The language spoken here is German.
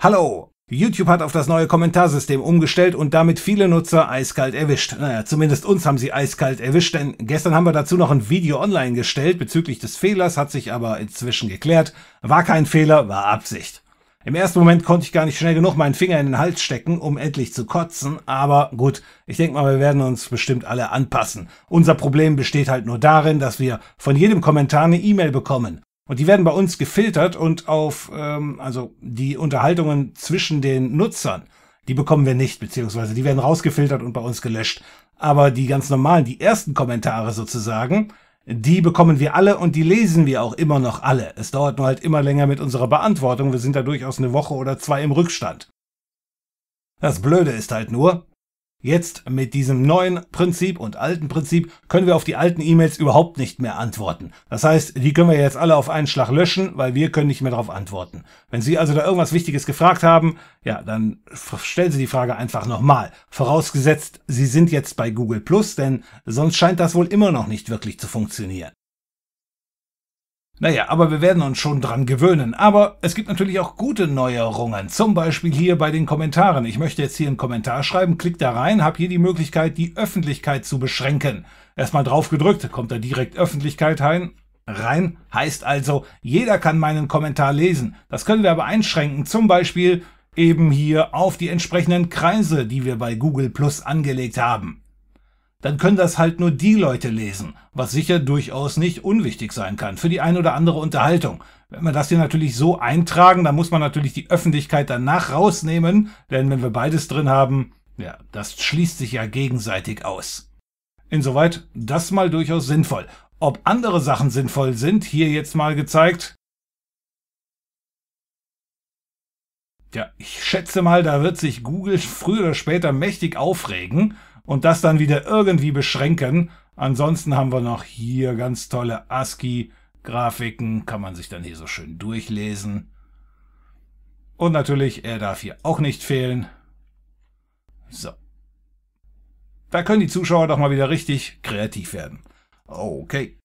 Hallo! YouTube hat auf das neue Kommentarsystem umgestellt und damit viele Nutzer eiskalt erwischt. Naja, zumindest uns haben sie eiskalt erwischt, denn gestern haben wir dazu noch ein Video online gestellt bezüglich des Fehlers, hat sich aber inzwischen geklärt. War kein Fehler, war Absicht. Im ersten Moment konnte ich gar nicht schnell genug meinen Finger in den Hals stecken, um endlich zu kotzen, aber gut, ich denke mal, wir werden uns bestimmt alle anpassen. Unser Problem besteht halt nur darin, dass wir von jedem Kommentar eine E-Mail bekommen. Und die werden bei uns gefiltert und auf, ähm, also die Unterhaltungen zwischen den Nutzern, die bekommen wir nicht, beziehungsweise die werden rausgefiltert und bei uns gelöscht. Aber die ganz normalen, die ersten Kommentare sozusagen, die bekommen wir alle und die lesen wir auch immer noch alle. Es dauert nur halt immer länger mit unserer Beantwortung. Wir sind da durchaus eine Woche oder zwei im Rückstand. Das Blöde ist halt nur, Jetzt mit diesem neuen Prinzip und alten Prinzip können wir auf die alten E-Mails überhaupt nicht mehr antworten. Das heißt, die können wir jetzt alle auf einen Schlag löschen, weil wir können nicht mehr darauf antworten. Wenn Sie also da irgendwas Wichtiges gefragt haben, ja, dann stellen Sie die Frage einfach nochmal. Vorausgesetzt, Sie sind jetzt bei Google Plus, denn sonst scheint das wohl immer noch nicht wirklich zu funktionieren. Naja, aber wir werden uns schon dran gewöhnen. Aber es gibt natürlich auch gute Neuerungen. Zum Beispiel hier bei den Kommentaren. Ich möchte jetzt hier einen Kommentar schreiben, klick da rein, hab hier die Möglichkeit, die Öffentlichkeit zu beschränken. Erstmal drauf gedrückt, kommt da direkt Öffentlichkeit rein. Rein heißt also, jeder kann meinen Kommentar lesen. Das können wir aber einschränken, zum Beispiel eben hier auf die entsprechenden Kreise, die wir bei Google Plus angelegt haben. Dann können das halt nur die Leute lesen was sicher durchaus nicht unwichtig sein kann für die ein oder andere Unterhaltung. Wenn wir das hier natürlich so eintragen, dann muss man natürlich die Öffentlichkeit danach rausnehmen, denn wenn wir beides drin haben, ja, das schließt sich ja gegenseitig aus. Insoweit das mal durchaus sinnvoll. Ob andere Sachen sinnvoll sind, hier jetzt mal gezeigt. Ja, ich schätze mal, da wird sich Google früher oder später mächtig aufregen und das dann wieder irgendwie beschränken Ansonsten haben wir noch hier ganz tolle ASCII-Grafiken, kann man sich dann hier so schön durchlesen. Und natürlich, er darf hier auch nicht fehlen. So. Da können die Zuschauer doch mal wieder richtig kreativ werden. Okay.